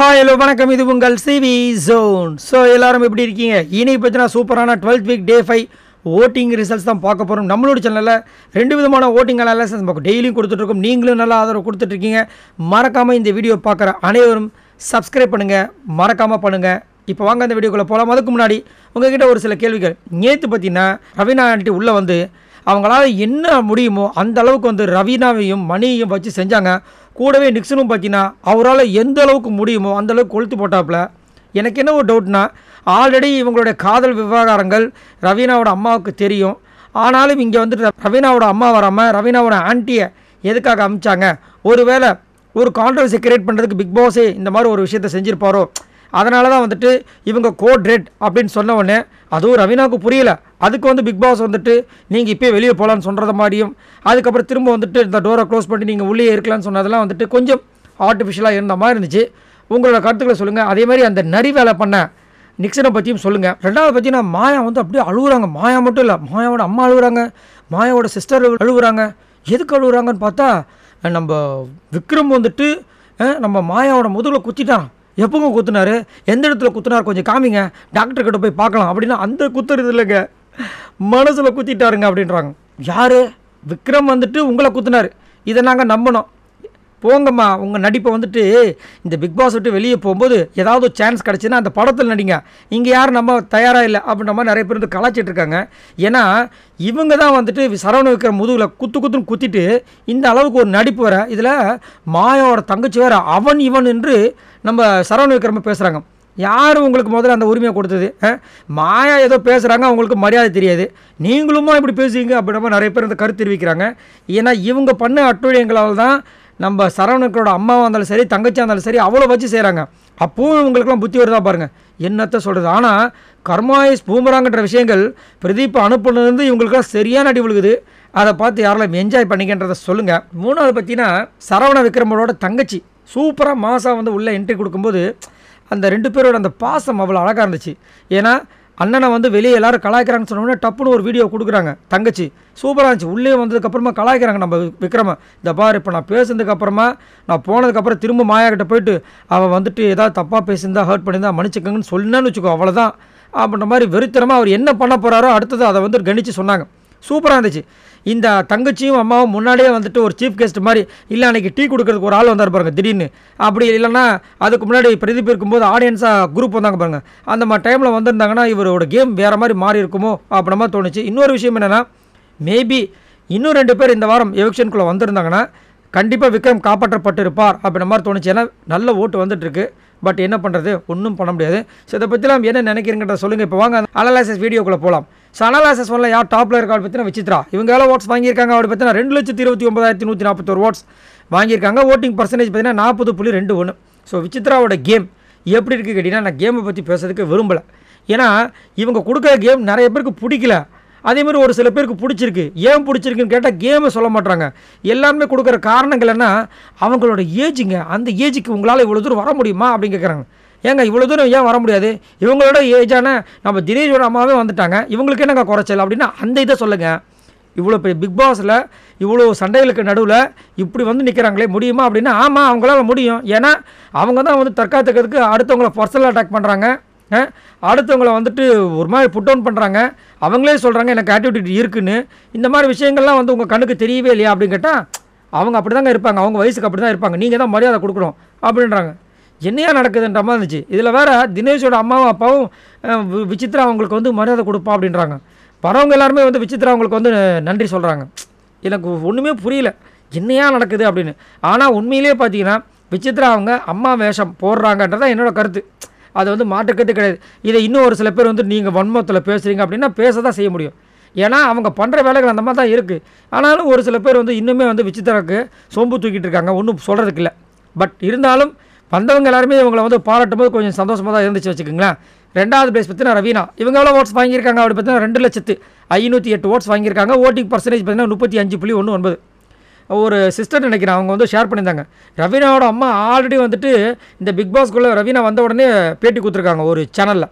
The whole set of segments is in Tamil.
ஹாய் ஹலோ வணக்கம் இது உங்கள் சிவி ஜோன் ஸோ எல்லாரும் எப்படி இருக்கீங்க இனி பார்த்தீங்கன்னா சூப்பரான twelfth week day five voting results தான் பார்க்க போகிறோம் நம்மளோட சேனலில் ரெண்டு விதமான ஓட்டிங் அனாலிசஸ் பார்க்க டெய்லியும் கொடுத்துட்ருக்கோம் நீங்களும் நல்லா ஆதரவு கொடுத்துட்ருக்கீங்க மறக்காமல் இந்த வீடியோ பார்க்குற அனைவரும் சப்ஸ்கிரைப் பண்ணுங்கள் மறக்காமல் பண்ணுங்கள் இப்போ வாங்க அந்த வீடியோக்குள்ளே போகலாம் அதுக்கு முன்னாடி உங்ககிட்ட ஒரு சில கேள்விகள் நேற்று பார்த்தீங்கன்னா ரவீனா ஆண்டி உள்ளே வந்து அவங்களால என்ன முடியுமோ அந்த அளவுக்கு வந்து ரவீனாவையும் மணியையும் வச்சு செஞ்சாங்க கூடவே நிக்சனும் பார்த்தீங்கன்னா அவரால் எந்த அளவுக்கு முடியுமோ அந்தளவுக்கு கொளுத்து போட்டாப்புல எனக்கு என்ன ஒரு டவுட்னா ஆல்ரெடி இவங்களுடைய காதல் விவகாரங்கள் ரவீனாவோட அம்மாவுக்கு தெரியும் ஆனாலும் இங்கே வந்துட்டு ரவீனாவோட அம்மா வராமல் ரவீனாவோட ஆண்டியை எதுக்காக அமிச்சாங்க ஒருவேளை ஒரு கான்ட்ரவர்சி கிரியேட் பண்ணுறதுக்கு பிக் பாஸே இந்த மாதிரி ஒரு விஷயத்த செஞ்சுருப்பாரோ அதனால தான் வந்துட்டு இவங்க கோட் ரெட் அப்படின்னு சொன்ன உடனே அதுவும் ரவீனாவுக்கு புரியல அதுக்கு வந்து பிக் பாஸ் வந்துட்டு நீங்கள் இப்போயே வெளியே போகலான்னு சொல்கிறத மாதிரியும் அதுக்கப்புறம் திரும்ப வந்துட்டு இந்த டோரை க்ளோஸ் பண்ணி நீங்கள் உள்ளே இருக்கலான்னு சொன்னதெல்லாம் வந்துட்டு கொஞ்சம் ஆர்டிஃபிஷியலாக இருந்த மாதிரி இருந்துச்சு உங்களோட கருத்துக்களை சொல்லுங்கள் அதே மாதிரி அந்த நரி வேலை பண்ண நிக்சனை பற்றியும் சொல்லுங்கள் ரெண்டாவது பார்த்தீங்கன்னா மாயா வந்து அப்படியே அழுகுறாங்க மாயா மட்டும் இல்லை மாயாவோட அம்மா அழுகுறாங்க மாயாவோட சிஸ்டர் அழுகுறாங்க எதுக்கு அழுகுறாங்கன்னு பார்த்தா நம்ம விக்ரம் வந்துட்டு நம்ம மாயாவோட முதுகில் குத்திட்டான் எப்போங்க குத்துனாரு எந்த இடத்துல குத்துனார் கொஞ்சம் காமிங்க டாக்டர் கிட்ட போய் பார்க்கலாம் அப்படின்னா அந்த குத்துறது இல்லைங்க மனசில் குத்திட்டாருங்க அப்படின்றாங்க யார் விக்ரம் வந்துட்டு உங்களை குத்துனார் இதை நாங்கள் நம்பணும் போங்கம்மா உங்கள் நடிப்பை வந்துட்டு இந்த பிக் பாஸ் விட்டு வெளியே போகும்போது ஏதாவது சான்ஸ் கிடச்சுன்னா அந்த படத்தில் நடிங்க இங்கே யாரும் நம்ம தயாராக இல்லை அப்படின்ற மாதிரி நிறைய பேர் வந்து கலாச்சிட்டு இருக்காங்க ஏன்னா இவங்க தான் வந்துட்டு சரவண விக்ரம் முதுகில் குத்து குத்துன்னு குத்திட்டு இந்த அளவுக்கு ஒரு நடிப்பு வர இதில் மாயாவோட தங்கச்சி வேறு அவன் இவன் என்று நம்ம சரவண விக்ரம பேசுகிறாங்க யார் உங்களுக்கு முதல்ல அந்த உரிமையை கொடுத்தது மாயா ஏதோ பேசுகிறாங்க அவங்களுக்கு மரியாதை தெரியாது நீங்களுமா இப்படி பேசுவீங்க அப்படின்ற மாதிரி நிறைய பேர் அந்த கருத்து தெரிவிக்கிறாங்க ஏன்னா இவங்க பண்ண அட்டுழியங்களால் தான் நம்ம சரவணர்களோட அம்மாவாக இருந்தாலும் சரி தங்கச்சியாக இருந்தாலும் சரி அவ்வளோ வச்சு செய்கிறாங்க அப்பவும் இவங்களுக்குலாம் புத்தி வருதா பாருங்கள் என்னத்தை சொல்கிறது ஆனால் கர்மாயிஸ் பூமராங்கன்ற விஷயங்கள் பிரதீப் அனுப்புனதுலேருந்து இவங்களுக்குலாம் சரியான அடி விழுகுது அதை பார்த்து யாரெல்லாம் என்ஜாய் பண்ணிக்கின்றத சொல்லுங்கள் மூணாவது பார்த்தீங்கன்னா சரவண விக்ரமரோட தங்கச்சி சூப்பராக மாதம் வந்து உள்ளே என்ட்ரி கொடுக்கும்போது அந்த ரெண்டு பேரோட அந்த பாசம் அவ்வளோ அழகாக இருந்துச்சு ஏன்னா அண்ணனை வந்து வெளியே எல்லாரும் கலாய்க்கிறாங்கன்னு சொன்னோடனே டப்புன்னு ஒரு வீடியோ கொடுக்குறாங்க தங்கச்சி சூப்பராக இருந்துச்சு உள்ளே வந்ததுக்கப்புறமா கலாய்க்கிறாங்க நம்ம விக்ரம இந்த பார் இப்போ நான் பேசுனதுக்கப்புறமா நான் போனதுக்கப்புறம் திரும்ப மாயாக்கிட்ட போயிட்டு அவன் வந்துட்டு ஏதாவது தப்பாக பேசியிருந்தா ஹர்ட் பண்ணியிருந்தா மன்னிச்சுக்கங்கன்னு சொன்னான்னு வச்சுக்கோ அவ்வளோதான் அப்படின்ற மாதிரி வெறுத்தனமாக அவர் என்ன பண்ண போகிறாரோ அடுத்தது அதை வந்து கணித்து சொன்னாங்க சூப்பராக இருந்துச்சு இந்த தங்கச்சியும் அம்மாவும் முன்னாடியே வந்துட்டு ஒரு சீஃப் கெஸ்ட் மாதிரி இல்லை அன்றைக்கி டீ கொடுக்குறதுக்கு ஒரு ஆள் வந்தார் பாருங்கள் திடீர்னு அப்படி இல்லைன்னா அதுக்கு முன்னாடி பிரதீப் இருக்கும்போது ஆடியன்ஸாக குரூப் வந்தாங்க பாருங்கள் அந்த மாதிரி டைமில் வந்திருந்தாங்கன்னா இவரோட கேம் வேறு மாதிரி மாறி இருக்குமோ அப்படின்ற மாதிரி தோணுச்சு இன்னொரு விஷயம் என்னென்னா மேபி இன்னும் ரெண்டு பேர் இந்த வாரம் எவிக்ஷனுக்குள்ளே வந்திருந்தாங்கன்னா கண்டிப்பாக விக்ரம் காப்பாற்றப்பட்டு இருப்பார் அப்படின்ற மாதிரி தோணுச்சு ஏன்னா நல்ல ஓட்டு வந்துட்டுருக்கு பட் என்ன பண்ணுறது ஒன்றும் பண்ண முடியாது ஸோ இதை பற்றிலாம் என்ன நினைக்கிறீங்கன்ற சொல்லுங்கள் இப்போ வாங்க அனலாசஸ் வீடியோக்குள்ளே போகலாம் ஸோ அனலாசஸ் ஒன்றில் யார் டாப்பில் இருக்கா அவள் பற்றின விசித்ரா எல்லாம் ஓட்ஸ் வாங்கியிருக்காங்க அவர் பற்றினா ரெண்டு லட்சத்தி இருபத்தி ஒன்பதாயிரத்தி நூற்றி நாற்பத்தோரு ஓட்ஸ் வாங்கியிருக்காங்க ஓட்டிங் பர்சன்டேஜ் பார்த்தீங்கன்னா நாற்பது புள்ளி ரெண்டு ஒன்று ஸோ விசித்ராவோட கேம் எப்படி இருக்குது கேட்டிங்கன்னா நான் கேமை பற்றி பேசுறதுக்கு விரும்பலை ஏன்னா இவங்க கொடுக்குற கேம் நிறைய பேருக்கு பிடிக்கல அதேமாதிரி ஒரு சில பேருக்கு பிடிச்சிருக்கு ஏன் பிடிச்சிருக்குன்னு கேட்டால் கேமை சொல்ல மாட்டாங்க எல்லாருமே கொடுக்குற காரணங்கள் என்ன அவங்களோட ஏஜுங்க அந்த ஏஜுக்கு உங்களால் இவ்வளோ தூரம் வர முடியுமா அப்படின்னு கேட்குறாங்க ஏங்க இவ்வளோ தூரம் ஏன் வர முடியாது இவங்களோட ஏஜான நம்ம தினேஷோட அம்மாவே வந்துட்டாங்க இவங்களுக்கு என்னங்க குறைச்சல் அப்படின்னா அந்த இதை சொல்லுங்கள் இவ்வளோ பெரிய பிக் பாஸில் இவ்வளோ சண்டைகளுக்கு நடுவில் இப்படி வந்து நிற்கிறாங்களே முடியுமா அப்படின்னா ஆமாம் அவங்களால முடியும் ஏன்னா அவங்க தான் வந்து தற்காத்துக்கிறதுக்கு அடுத்தவங்களை பர்சனல் அட்டாக் பண்ணுறாங்க அடுத்தவங்களை வந்துட்டு ஒரு மாதிரி புட் டவுன் பண்ணுறாங்க அவங்களே சொல்கிறாங்க எனக்கு ஆட்டிடியூட் இருக்குன்னு இந்த மாதிரி விஷயங்கள்லாம் வந்து உங்கள் கண்ணுக்கு தெரியவே இல்லையா அப்படின்னு கேட்டால் அவங்க அப்படி தாங்க இருப்பாங்க அவங்க வயசுக்கு அப்படி தான் இருப்பாங்க நீங்கள் தான் மரியாதை கொடுக்கணும் அப்படின்றாங்க என்னையா நடக்குதுன்ற மாதிரி இருந்துச்சு இதில் வேறு தினேஷோட அம்மாவும் அப்பாவும் விசித்ரா அவங்களுக்கு வந்து மரியாதை கொடுப்பா அப்படின்றாங்க வரவங்க எல்லாருமே வந்து விசித்ரா அவங்களுக்கு வந்து நன்றி சொல்கிறாங்க எனக்கு ஒன்றுமே புரியல என்னையா நடக்குது அப்படின்னு ஆனால் உண்மையிலே பார்த்தீங்கன்னா விசித்ரா அவங்க அம்மா வேஷம் போடுறாங்கன்றது என்னோடய கருத்து அதை வந்து மாற்றுக்கிறது கிடையாது இதை இன்னும் ஒரு சில பேர் வந்து நீங்கள் வன்மத்தில் பேசுகிறீங்க அப்படின்னா பேச தான் செய்ய முடியும் ஏன்னா அவங்க பண்ணுற வேலைகள் அந்த மாதிரி தான் இருக்குது ஆனாலும் ஒரு சில பேர் வந்து இன்னுமே வந்து விசித்திரக்கு சொம்பு தூக்கிட்டு இருக்காங்க ஒன்றும் சொல்கிறதுக்கு இல்லை பட் இருந்தாலும் வந்தவங்க எல்லாருமே இவங்களை வந்து பாராட்டும் போது கொஞ்சம் சந்தோஷமாக தான் இருந்துச்சு வச்சுக்கோங்களேன் ரெண்டாவது பிளேஸ் பார்த்தீங்கன்னா ரவீனா இவங்க எவ்வளோ ஓட்ஸ் வாங்கியிருக்காங்க அப்படி பார்த்தீங்கன்னா ரெண்டு லட்சத்து ஐநூற்றி எட்டு ஓட்ஸ் வாங்கியிருக்காங்க ஓட்டிங் பர்சன்டேஜ் பார்த்தீங்கன்னா முப்பத்தி அஞ்சு புள்ளி ஒன்று ஒன்பது ஒரு சிஸ்டர் நினைக்கிறேன் அவங்க வந்து ஷேர் பண்ணியிருந்தாங்க ரவீனாவோட அம்மா ஆல்ரெடி வந்துட்டு இந்த பிக் பாஸ்குள்ளே ரவீனா வந்த உடனே பேட்டி கொடுத்துருக்காங்க ஒரு சேனலில்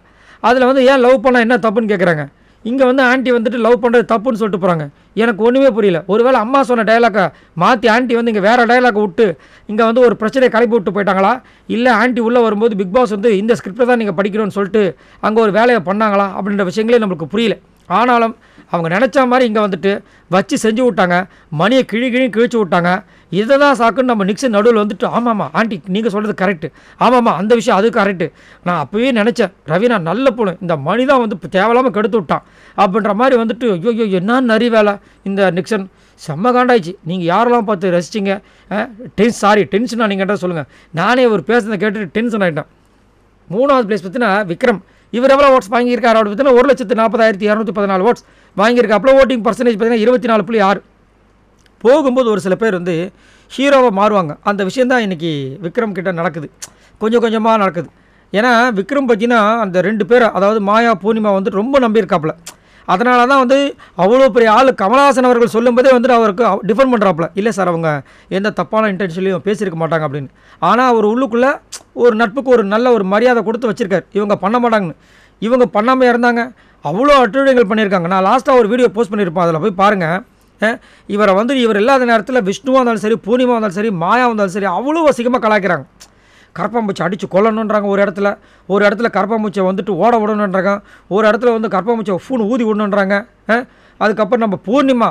அதில் வந்து ஏன் லவ் பண்ணால் என்ன தப்புன்னு கேட்குறாங்க இங்கே வந்து ஆண்டி வந்துட்டு லவ் பண்ணுறது தப்புன்னு சொல்லிட்டு போகிறாங்க எனக்கு ஒன்றுமே புரியல ஒருவேளை அம்மா சொன்ன டைலாக்கை மாற்றி ஆண்டி வந்து இங்கே வேறு டைலாக்கை விட்டு இங்கே வந்து ஒரு பிரச்சனையை கிளப்பி விட்டு போயிட்டாங்களா இல்லை ஆண்டி உள்ளே வரும்போது பிக் பாஸ் வந்து இந்த ஸ்கிரிப்டை தான் நீங்கள் படிக்கணும்னு சொல்லிட்டு அங்கே ஒரு வேலையை பண்ணாங்களா அப்படின்ற விஷயங்களே நம்மளுக்கு புரியல ஆனாலும் அவங்க நினச்ச மாதிரி இங்கே வந்துட்டு வச்சு செஞ்சு விட்டாங்க மணியை கிழி கிழி கிழிச்சு விட்டாங்க இதை தான் சாக்குன்னு நம்ம நிக்ஸன் நடுவில் வந்துட்டு ஆமாம்மா ஆண்டி நீங்கள் சொல்கிறது கரெக்டு ஆமாம்மா அந்த விஷயம் அது கரெக்டு நான் அப்போயே நினச்சேன் ரவி நான் நல்ல பொண்ணு இந்த மணி தான் வந்து தேவையில்லாமல் கெடுத்து விட்டான் அப்படின்ற மாதிரி வந்துட்டு ஐயோ என்ன நரி வேலை இந்த நிக்சன் செம்ம காண்டாயிடுச்சு நீங்கள் யாரெல்லாம் பார்த்து ரசிச்சிங்க டென்ஸ் சாரி டென்ஷனாக நீங்கள் சொல்லுங்கள் நானே ஒரு பேசுனதை கேட்டுட்டு டென்ஷன் ஆகிட்டேன் மூணாவது பிளேஸ் பார்த்தீங்கன்னா விக்ரம் இவர் எவ்வளோ ஓட்ஸ் வாங்கியிருக்காரு அப்படின்னு பார்த்தீங்கன்னா ஒரு லட்சத்து நாற்பதாயிரத்தி இரநூத்தி பதினாலு ஓட்ஸ் வாங்கியிருக்காப்புல ஓட்டிங் பர்சன்டேஜ் பார்த்திங்கன்னா இருபத்தி நாலு புள்ளி ஆறு போகும்போது ஒரு சில பேர் வந்து ஹீரோவை மாறுவாங்க அந்த விஷயந்தான் இன்றைக்கி விக்ரம் கிட்ட நடக்குது கொஞ்சம் கொஞ்சமாக நடக்குது ஏன்னா விக்ரம் பார்த்தீங்கன்னா அந்த ரெண்டு பேர் அதாவது மாயா பூர்ணிமா வந்து ரொம்ப நம்பியிருக்காப்புல அதனால தான் வந்து அவ்வளோ பெரிய ஆள் கமலஹாசன் அவர்கள் சொல்லும்போதே வந்து அவருக்கு டிஃபெண்ட் பண்ணுறாப்புல இல்லை சார் அவங்க எந்த தப்பான இன்டென்ஷன்லையும் பேசியிருக்க மாட்டாங்க அப்படின்னு ஆனால் அவர் உள்ளுக்குள்ளே ஒரு நட்புக்கு ஒரு நல்ல ஒரு மரியாதை கொடுத்து வச்சுருக்காரு இவங்க பண்ண மாட்டாங்கன்னு இவங்க பண்ணாமல் இருந்தாங்க அவ்வளோ அட்டுழியங்கள் பண்ணியிருக்காங்க நான் லாஸ்ட்டாக ஒரு வீடியோ போஸ்ட் பண்ணியிருப்பேன் அதில் போய் பாருங்கள் இவரை வந்து இவர் இல்லாத நேரத்தில் விஷ்ணுவாக இருந்தாலும் சரி பூர்ணிமா இருந்தாலும் சரி மாயா இருந்தாலும் சரி அவ்வளோ வசிக்கமாக கலாய்க்கிறாங்க கரப்பாம்பூச்சி அடித்து கொல்லணுன்றாங்க ஒரு இடத்துல ஒரு இடத்துல கரப்பாம்பூச்சியை வந்துட்டு ஓட விடணுன்றாங்க ஒரு இடத்துல வந்து கரப்பாம்பூச்சியை ஃபூன் ஊதி விடணுன்றாங்க அதுக்கப்புறம் நம்ம பூர்ணிமா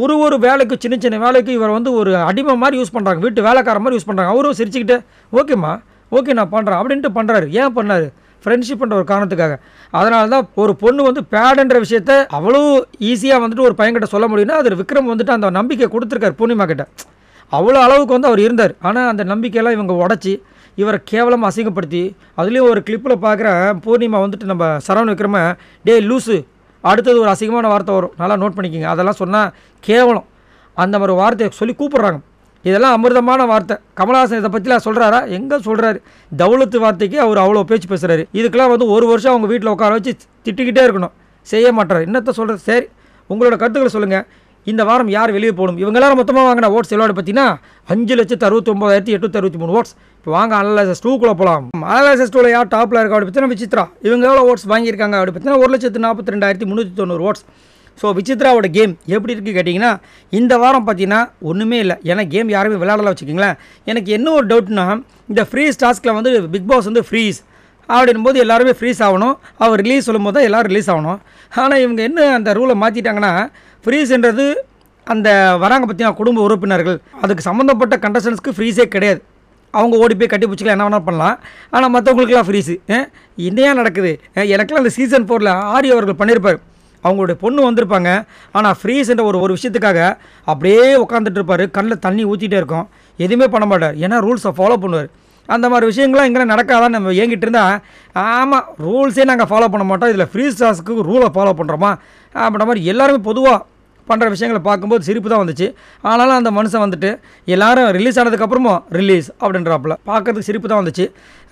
ஒரு ஒரு வேலைக்கு சின்ன சின்ன வேலைக்கு இவர் வந்து ஒரு அடிமை மாதிரி யூஸ் பண்ணுறாங்க வீட்டு வேலைக்கார மாதிரி யூஸ் பண்ணுறாங்க அவரும் சிரிச்சுக்கிட்டு ஓகேம்மா ஓகே நான் பண்ணுறேன் அப்படின்ட்டு பண்ணுறாரு ஏன் பண்ணார் ஃப்ரெண்ட்ஷிப்ன்ற ஒரு காரணத்துக்காக அதனால தான் ஒரு பொண்ணு வந்து பேடுன்ற விஷயத்த அவ்வளோ ஈஸியாக வந்துட்டு ஒரு பையன்கிட்ட சொல்ல முடியும்னா அது விக்ரம் வந்துட்டு அந்த நம்பிக்கை கொடுத்துருக்காரு பூர்ணிமா கிட்ட அவ்வளோ அளவுக்கு வந்து அவர் இருந்தார் ஆனால் அந்த நம்பிக்கையெல்லாம் இவங்க உடச்சி இவரை கேவலம் அசிங்கப்படுத்தி அதுலேயும் ஒரு கிளிப்பில் பார்க்குறேன் பூர்ணிமா வந்துட்டு நம்ம சரவண விக்ரம டே லூஸு அடுத்தது ஒரு அசிங்கமான வார்த்தை வரும் நல்லா நோட் பண்ணிக்கிங்க அதெல்லாம் சொன்னால் கேவலம் அந்த மாதிரி வார்த்தையை சொல்லி கூப்பிட்றாங்க இதெல்லாம் அமிர்தமான வார்த்தை கமலஹாசன் இதை பற்றிலாம் சொல்கிறாரா எங்கே சொல்கிறாரு தௌலத்து வார்த்தைக்கு அவர் அவ்வளோ பேச்சு பேசுகிறாரு இதுக்கெல்லாம் வந்து ஒரு வருஷம் அவங்க வீட்டில் உட்கார வச்சு திட்டிக்கிட்டே இருக்கணும் செய்ய மாட்டார் என்னத்தை சொல்கிறது சரி உங்களோட கருத்துக்களை சொல்லுங்கள் இந்த வாரம் யார் வெளியே போகணும் இவங்கெல்லாம் மொத்தமாக வாங்கின ஓட்ஸ் எல்லோட பார்த்தீங்கன்னா அஞ்சு லட்சத்து அறுபத்தொம்பதாயிரத்தி எட்நூற்றி அறுபத்தி மூணு ஓட்ஸ் இப்போ வாங்க அனலைசஸ் டூக்குள்ளே போகலாம் அனலைசஸ் டூவில் யார் டாப்பில் இருக்கா அப்படி பார்த்தீங்கன்னா விசித்ரா இவங்க எவ்வளோ ஓட்ஸ் வாங்கியிருக்காங்க அப்படி பார்த்தீங்கன்னா ஒரு லட்சத்து நாற்பத்தி ரெண்டாயிரத்தி முந்நூற்றி தொண்ணூறு ஓட்ஸ் ஸோ விசித்ராவோட கேம் எப்படி இருக்குது கேட்டிங்கன்னா இந்த வாரம் பார்த்தீங்கன்னா ஒன்றுமே இல்லை ஏன்னா கேம் யாருமே விளையாடலாம் வச்சுக்கிங்களேன் எனக்கு என்ன ஒரு டவுட்னா இந்த ஃப்ரீஸ் டாஸ்கில் வந்து பிக் பாஸ் வந்து ஃப்ரீஸ் அப்படின் போது எல்லாருமே ஃப்ரீஸ் ஆகணும் அவர் ரிலீஸ் சொல்லும்போது தான் எல்லோரும் ரிலீஸ் ஆகணும் ஆனால் இவங்க என்ன அந்த ரூலை மாற்றிட்டாங்கன்னா ஃப்ரீஸ்ன்றது அந்த வராங்க பற்றி குடும்ப உறுப்பினர்கள் அதுக்கு சம்மந்தப்பட்ட கண்டஸ்டன்ஸ்க்கு ஃப்ரீஸே கிடையாது அவங்க ஓடி போய் கட்டி பிடிச்சிக்கலாம் என்ன வேணாலும் பண்ணலாம் ஆனால் மற்றவங்களுக்குலாம் ஃப்ரீஸு என்னையா நடக்குது எனக்கெல்லாம் அந்த சீசன் ஃபோரில் ஆரி அவர்கள் பண்ணியிருப்பார் அவங்களுடைய பொண்ணு வந்திருப்பாங்க ஆனால் ஃப்ரீஸ்ன்ற ஒரு ஒரு விஷயத்துக்காக அப்படியே உட்காந்துட்டு இருப்பார் கண்ணில் தண்ணி ஊற்றிட்டே இருக்கும் எதுவுமே பண்ண மாட்டார் ஏன்னா ரூல்ஸை ஃபாலோ பண்ணுவார் அந்த மாதிரி விஷயங்கள்லாம் இங்கே நடக்காதான் நம்ம ஏங்கிட்டு இருந்தால் ஆமாம் ரூல்ஸே நாங்கள் ஃபாலோ பண்ண மாட்டோம் இதில் ஃப்ரீ ஸ்டாஸ்க்கு ரூலை ஃபாலோ பண்ணுறோமா அப்படின்ற மாதிரி எல்லாருமே பொதுவாக பண்ணுற விஷயங்களை பார்க்கும்போது சிரிப்பு தான் வந்துச்சு ஆனாலும் அந்த மனுஷன் வந்துட்டு எல்லாரும் ரிலீஸ் ஆனதுக்கப்புறமும் ரிலீஸ் அப்படின்றாப்புல பார்க்கறதுக்கு சிரிப்பு தான் வந்துச்சு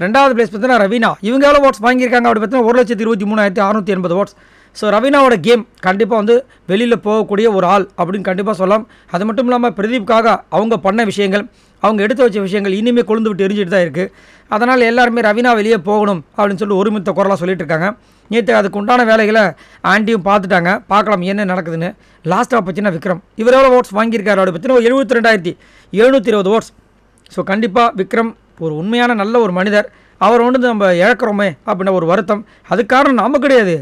ரெண்டாவது பிளேஸ் பார்த்தீங்கன்னா ரவீனா இவங்க எவ்வளோ ஓட்ஸ் வாங்கியிருக்காங்க அப்படி பார்த்தீங்கன்னா ஒரு லட்சத்தி இருபத்தி மூணாயிரத்தி அறுநூற்றி எண்பது ஓட்ஸ் ஸோ ரவீனாவோட கேம் கண்டிப்பாக வந்து வெளியில் போகக்கூடிய ஒரு ஆள் அப்படின்னு கண்டிப்பாக சொல்லலாம் அது மட்டும் இல்லாமல் பிரதீப்காக அவங்க பண்ண விஷயங்கள் அவங்க எடுத்து வச்ச விஷயங்கள் இனிமேல் கொழுந்து விட்டு எரிஞ்சிட்டு தான் இருக்குது அதனால் எல்லாருமே ரவினா வெளியே போகணும் அப்படின்னு சொல்லி ஒருமித்த குரலாக சொல்லிட்டு இருக்காங்க நேற்று அதுக்கு உண்டான வேலைகளை ஆண்டியும் பார்த்துட்டாங்க பார்க்கலாம் என்ன நடக்குதுன்னு லாஸ்ட்டாக பார்த்தீங்கன்னா விக்ரம் இவர் எவ்வளோ ஓட்ஸ் வாங்கியிருக்காரு அப்படி பார்த்தீங்கன்னா ஒரு எழுபத்தி ரெண்டாயிரத்தி எழுநூற்றி இருபது ஓட்ஸ் ஸோ கண்டிப்பாக விக்ரம் ஒரு உண்மையான நல்ல ஒரு மனிதர் அவர் வந்து நம்ம இழக்கிறோமே அப்படின்ற ஒரு வருத்தம் அது காரணம் நம்ம கிடையாது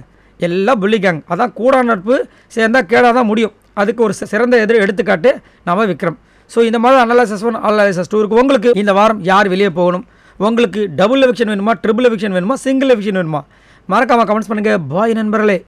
எல்லாம் புள்ளி அதான் கூட நட்பு சேர்ந்தால் கேடாக தான் முடியும் அதுக்கு ஒரு சிறந்த எதிர் எடுத்துக்காட்டு நம்ம விக்ரம் ஸோ இந்த மாதிரி அனலைசஸ் ஒன் அனலைசஸ் டூ இருக்குது உங்களுக்கு இந்த வாரம் யார் வெளியே போகணும் உங்களுக்கு டபுள் எவிக்ஷன் வேணுமா ட்ரிபிள் எவிக்ஷன் வேணுமா சிங்கிள் எவிக்ஷன் வேணுமா மறக்காமல் கமெண்ட்ஸ் பண்ணுங்கள் பாய் நண்பர்களே